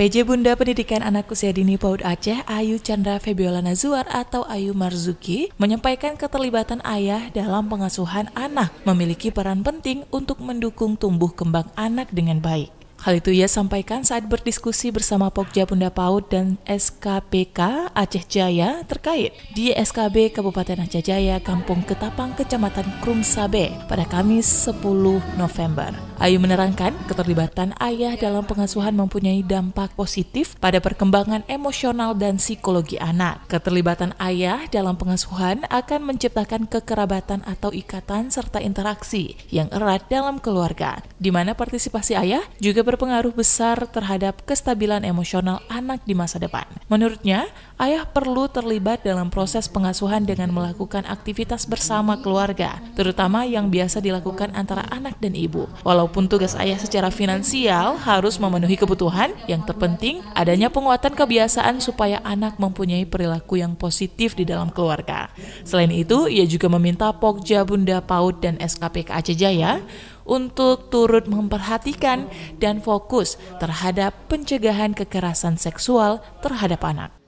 PJ Bunda Pendidikan Anak Usia Dini PAUD Aceh, Ayu Chandra Febiola Nazuar atau Ayu Marzuki, menyampaikan keterlibatan ayah dalam pengasuhan anak memiliki peran penting untuk mendukung tumbuh kembang anak dengan baik. Hal itu ia sampaikan saat berdiskusi bersama Pokja Bunda Paud dan SKPK Aceh Jaya terkait di SKB Kabupaten Aceh Jaya, Kampung Ketapang, Kecamatan Krumsabe pada Kamis 10 November. Ayu menerangkan, keterlibatan ayah dalam pengasuhan mempunyai dampak positif pada perkembangan emosional dan psikologi anak. Keterlibatan ayah dalam pengasuhan akan menciptakan kekerabatan atau ikatan serta interaksi yang erat dalam keluarga, di mana partisipasi ayah juga berpengaruh besar terhadap kestabilan emosional anak di masa depan. Menurutnya, ayah perlu terlibat dalam proses pengasuhan dengan melakukan aktivitas bersama keluarga, terutama yang biasa dilakukan antara anak dan ibu. Walaupun tugas ayah secara finansial harus memenuhi kebutuhan, yang terpenting adanya penguatan kebiasaan supaya anak mempunyai perilaku yang positif di dalam keluarga. Selain itu, ia juga meminta Pogja Bunda Paut dan SKPK Aceh Jaya untuk turut memperhatikan dan fokus terhadap pencegahan kekerasan seksual terhadap anak.